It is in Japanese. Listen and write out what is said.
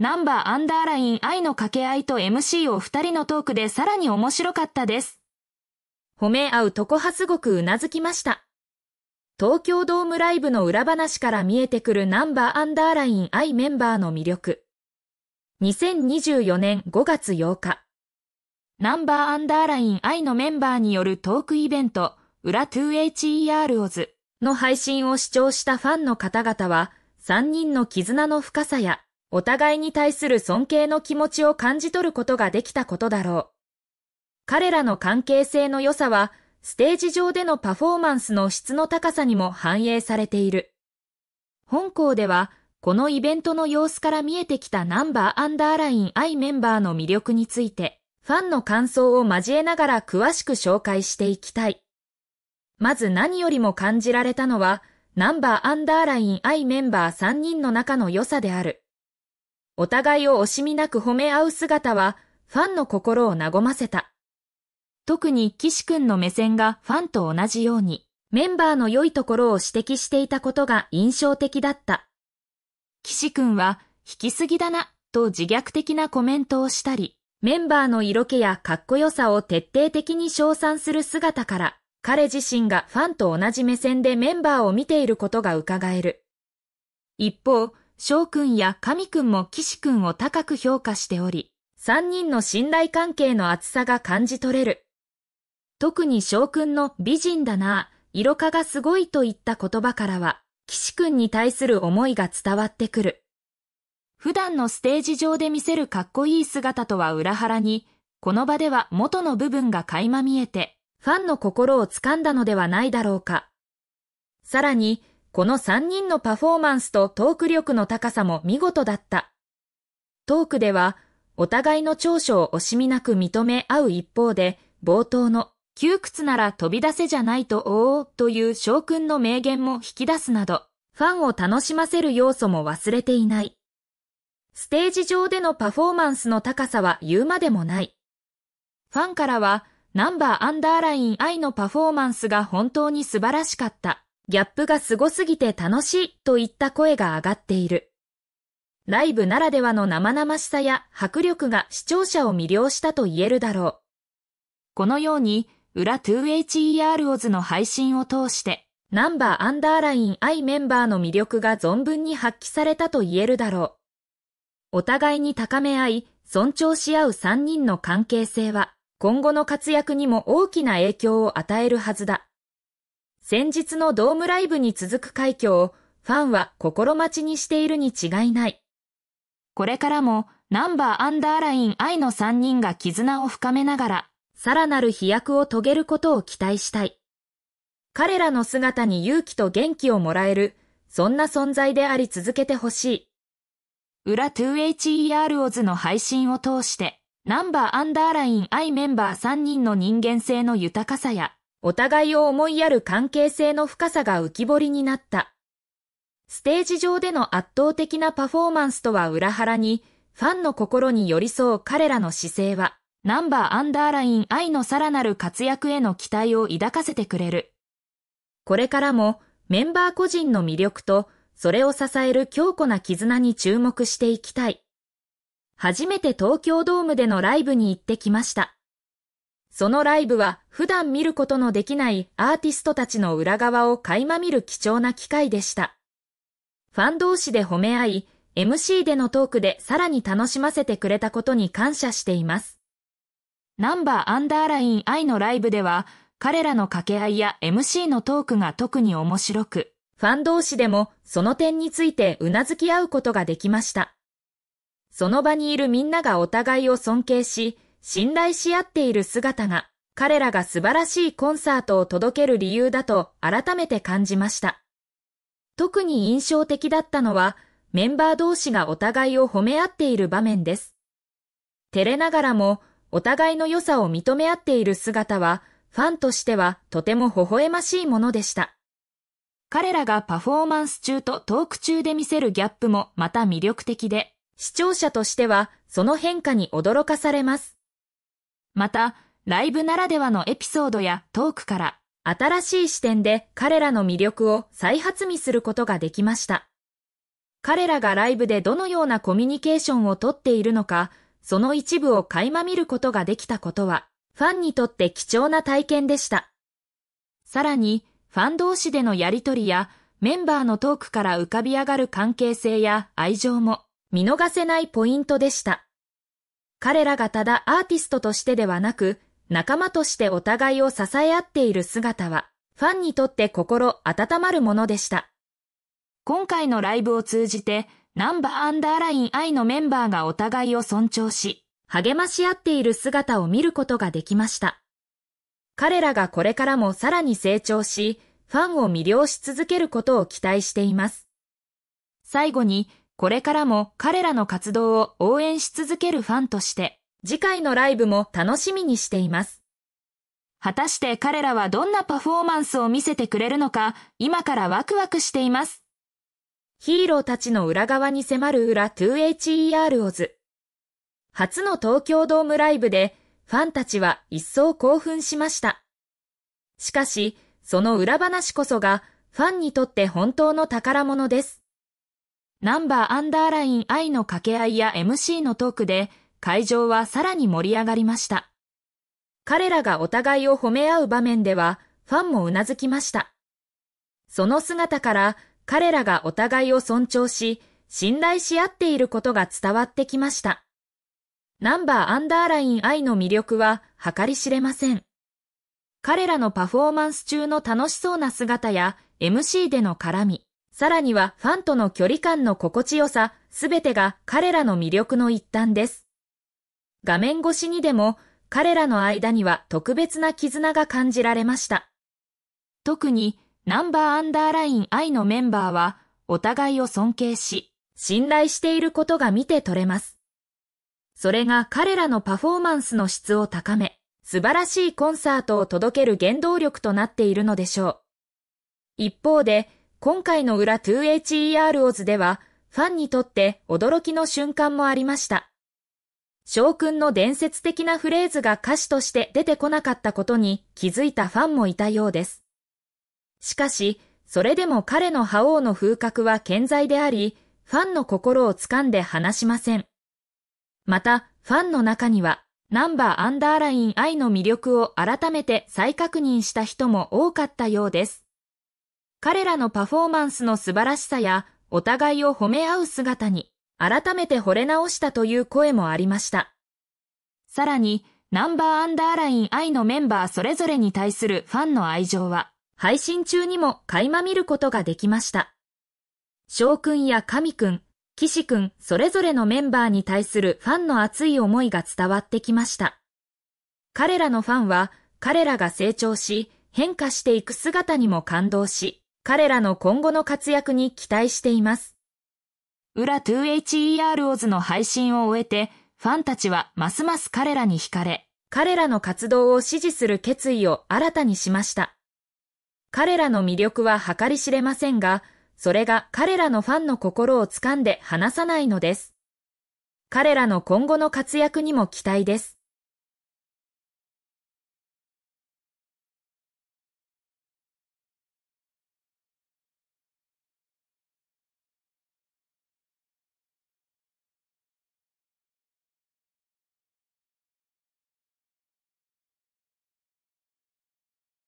ナンバーアンダーライン愛の掛け合いと MC を二人のトークでさらに面白かったです。褒め合うとこはすごくうなずきました。東京ドームライブの裏話から見えてくるナンバーアンダーライン愛メンバーの魅力。2024年5月8日。ナンバーアンダーライン愛のメンバーによるトークイベント、裏 2HER オズの配信を視聴したファンの方々は、3人の絆の深さや、お互いに対する尊敬の気持ちを感じ取ることができたことだろう。彼らの関係性の良さは、ステージ上でのパフォーマンスの質の高さにも反映されている。本校では、このイベントの様子から見えてきたナンバーアンダーライン I メンバーの魅力について、ファンの感想を交えながら詳しく紹介していきたい。まず何よりも感じられたのは、ナンバーアンダーライン I メンバー3人の中の良さである。お互いを惜しみなく褒め合う姿は、ファンの心を和ませた。特に岸くんの目線がファンと同じように、メンバーの良いところを指摘していたことが印象的だった。岸くんは、引きすぎだな、と自虐的なコメントをしたり、メンバーの色気やかっこよさを徹底的に称賛する姿から、彼自身がファンと同じ目線でメンバーを見ていることが伺える。一方、翔くんや神くんも岸くんを高く評価しており、三人の信頼関係の厚さが感じ取れる。特に翔くんの美人だな、色化がすごいといった言葉からは、岸くんに対する思いが伝わってくる。普段のステージ上で見せるかっこいい姿とは裏腹に、この場では元の部分が垣間見えて、ファンの心をつかんだのではないだろうか。さらに、この3人のパフォーマンスとトーク力の高さも見事だった。トークでは、お互いの長所を惜しみなく認め合う一方で、冒頭の、窮屈なら飛び出せじゃないとおおという将軍の名言も引き出すなど、ファンを楽しませる要素も忘れていない。ステージ上でのパフォーマンスの高さは言うまでもない。ファンからは、ナンバーアンダーライン I のパフォーマンスが本当に素晴らしかった。ギャップがすごすぎて楽しいといった声が上がっている。ライブならではの生々しさや迫力が視聴者を魅了したと言えるだろう。このように、裏 2HER オズの配信を通して、ナンバーアンダーライン I メンバーの魅力が存分に発揮されたと言えるだろう。お互いに高め合い、尊重し合う3人の関係性は、今後の活躍にも大きな影響を与えるはずだ。先日のドームライブに続く快挙をファンは心待ちにしているに違いない。これからもナンバーアンダーライン愛の3人が絆を深めながら、さらなる飛躍を遂げることを期待したい。彼らの姿に勇気と元気をもらえる、そんな存在であり続けてほしい。裏 2HER オの配信を通して、ナンバーアンダーライン愛メンバー3人の人間性の豊かさや、お互いを思いやる関係性の深さが浮き彫りになった。ステージ上での圧倒的なパフォーマンスとは裏腹に、ファンの心に寄り添う彼らの姿勢は、ナンバーアンダーライン愛のさらなる活躍への期待を抱かせてくれる。これからもメンバー個人の魅力と、それを支える強固な絆に注目していきたい。初めて東京ドームでのライブに行ってきました。そのライブは普段見ることのできないアーティストたちの裏側を垣間見る貴重な機会でした。ファン同士で褒め合い、MC でのトークでさらに楽しませてくれたことに感謝しています。ナンバーアンダーライン愛のライブでは、彼らの掛け合いや MC のトークが特に面白く、ファン同士でもその点についてうなずき合うことができました。その場にいるみんながお互いを尊敬し、信頼し合っている姿が彼らが素晴らしいコンサートを届ける理由だと改めて感じました。特に印象的だったのはメンバー同士がお互いを褒め合っている場面です。照れながらもお互いの良さを認め合っている姿はファンとしてはとても微笑ましいものでした。彼らがパフォーマンス中とトーク中で見せるギャップもまた魅力的で、視聴者としてはその変化に驚かされます。また、ライブならではのエピソードやトークから、新しい視点で彼らの魅力を再発見することができました。彼らがライブでどのようなコミュニケーションをとっているのか、その一部を垣間見ることができたことは、ファンにとって貴重な体験でした。さらに、ファン同士でのやりとりや、メンバーのトークから浮かび上がる関係性や愛情も見逃せないポイントでした。彼らがただアーティストとしてではなく、仲間としてお互いを支え合っている姿は、ファンにとって心温まるものでした。今回のライブを通じて、ナンバーアンダーライン I のメンバーがお互いを尊重し、励まし合っている姿を見ることができました。彼らがこれからもさらに成長し、ファンを魅了し続けることを期待しています。最後に、これからも彼らの活動を応援し続けるファンとして、次回のライブも楽しみにしています。果たして彼らはどんなパフォーマンスを見せてくれるのか、今からワクワクしています。ヒーローたちの裏側に迫る裏 2HER オズ。初の東京ドームライブで、ファンたちは一層興奮しました。しかし、その裏話こそが、ファンにとって本当の宝物です。ナンバーアンダーライン愛の掛け合いや MC のトークで会場はさらに盛り上がりました。彼らがお互いを褒め合う場面ではファンもうなずきました。その姿から彼らがお互いを尊重し、信頼し合っていることが伝わってきました。ナンバーアンダーライン愛の魅力は計り知れません。彼らのパフォーマンス中の楽しそうな姿や MC での絡み、さらにはファンとの距離感の心地よさ、すべてが彼らの魅力の一端です。画面越しにでも彼らの間には特別な絆が感じられました。特にナンバーアンダーライン愛のメンバーはお互いを尊敬し、信頼していることが見て取れます。それが彼らのパフォーマンスの質を高め、素晴らしいコンサートを届ける原動力となっているのでしょう。一方で、今回の裏 2HER オズでは、ファンにとって驚きの瞬間もありました。翔くんの伝説的なフレーズが歌詞として出てこなかったことに気づいたファンもいたようです。しかし、それでも彼の覇王の風格は健在であり、ファンの心を掴んで離しません。また、ファンの中には、ナンバーアンダーライン I の魅力を改めて再確認した人も多かったようです。彼らのパフォーマンスの素晴らしさや、お互いを褒め合う姿に、改めて惚れ直したという声もありました。さらに、ナンバーアンダーライン I のメンバーそれぞれに対するファンの愛情は、配信中にも垣間見ることができました。翔くんや神くん、岸くん、それぞれのメンバーに対するファンの熱い思いが伝わってきました。彼らのファンは、彼らが成長し、変化していく姿にも感動し、彼らの今後の活躍に期待しています。裏 2HER オズの配信を終えて、ファンたちはますます彼らに惹かれ、彼らの活動を支持する決意を新たにしました。彼らの魅力は計り知れませんが、それが彼らのファンの心を掴んで離さないのです。彼らの今後の活躍にも期待です。